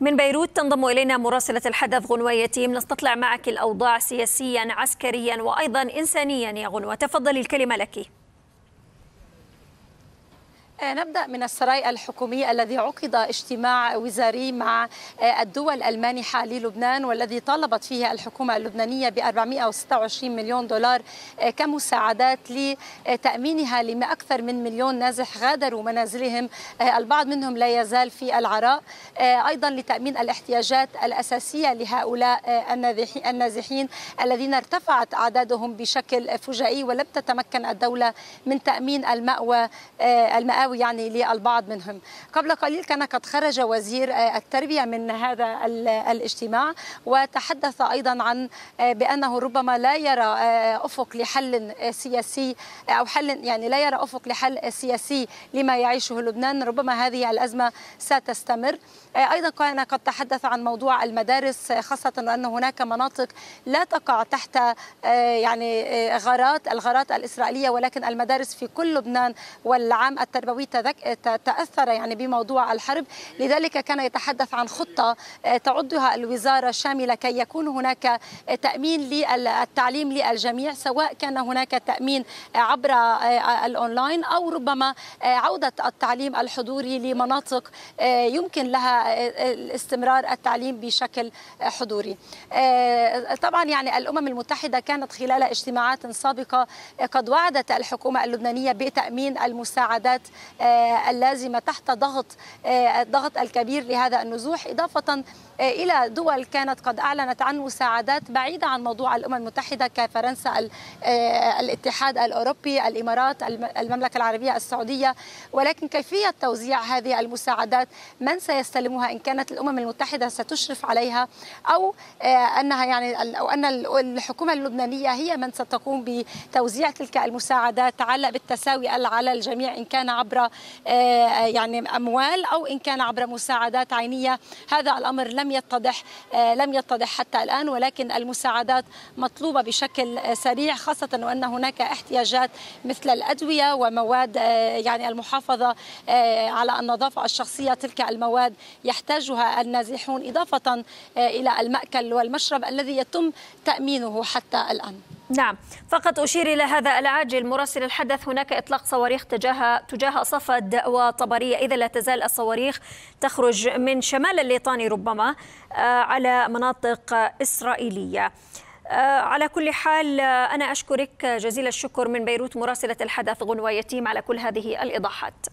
من بيروت تنضم إلينا مراسلة الحدث غنوة يتيم نستطلع معك الأوضاع سياسيا عسكريا وأيضا إنسانيا يا غنوة تفضلي الكلمة لك آه، نبدأ من السراي الحكومي الذي عقد اجتماع وزاري مع آه، الدول المانحة للبنان والذي طالبت فيه الحكومة اللبنانية ب 426 مليون دولار آه، كمساعدات لتأمينها لما أكثر من مليون نازح غادروا منازلهم البعض منهم لا يزال في العراء أيضا لتأمين الاحتياجات الأساسية لهؤلاء النازحين الذين ارتفعت أعدادهم بشكل فجائي ولم تتمكن الدولة من تأمين المأوى المآوى معنوي يعني للبعض منهم قبل قليل كان قد خرج وزير آه، التربية من هذا الاجتماع وتحدث أيضا عن آه، بأنه ربما لا يرى آه، أفق لحل سياسي أو حل يعني لا يرى أفق لحل سياسي لما يعيشه لبنان ربما هذه الأزمة ستستمر أيضا كان قد تحدث عن موضوع المدارس خاصة أن هناك مناطق لا تقع تحت يعني غارات الغارات الإسرائيلية ولكن المدارس في كل لبنان والعام التربوي الحوثي تأثر يعني بموضوع الحرب لذلك كان يتحدث عن خطة آه، تعدها الوزارة الشاملة كي يكون هناك تأمين للتعليم للجميع سواء كان هناك تأمين عبر آه، آه، الأونلاين أو ربما عودة التعليم الحضوري لمناطق يمكن لها استمرار التعليم بشكل حضوري طبعا يعني الأمم المتحدة كانت خلال اجتماعات سابقة قد وعدت الحكومة اللبنانية بتأمين المساعدات آه، اللازمه تحت ضغط الضغط آه، الكبير لهذا النزوح اضافه آه، الى دول كانت قد اعلنت عن مساعدات بعيده عن موضوع الامم المتحده كفرنسا الاتحاد الاوروبي الامارات المملكه العربيه السعوديه ولكن كيفيه توزيع هذه المساعدات من سيستلمها ان كانت الامم المتحده ستشرف عليها او انها يعني او ان الحكومه اللبنانيه هي من ستقوم بتوزيع تلك المساعدات على بالتساوي على الجميع ان كان عبر عبر آه، آه، يعني اموال او ان كان عبر مساعدات عينيه هذا الامر لم يتضح آه، لم يتضح حتى الان ولكن المساعدات مطلوبه بشكل سريع خاصه وان هناك احتياجات مثل الادويه ومواد يعني المحافظه على النظافه الشخصيه تلك المواد يحتاجها النازحون اضافه الى الماكل والمشرب الذي يتم تامينه حتى الان نعم فقط أشير إلى هذا العاجل مراسل الحدث هناك إطلاق صواريخ تجاه تجاه صفد وطبرية إذا لا تزال الصواريخ تخرج من شمال الليطاني ربما آه، على مناطق إسرائيلية آه، على كل حال آه، أنا أشكرك جزيل الشكر من بيروت مراسلة الحدث غنوة يتيم على كل هذه الإيضاحات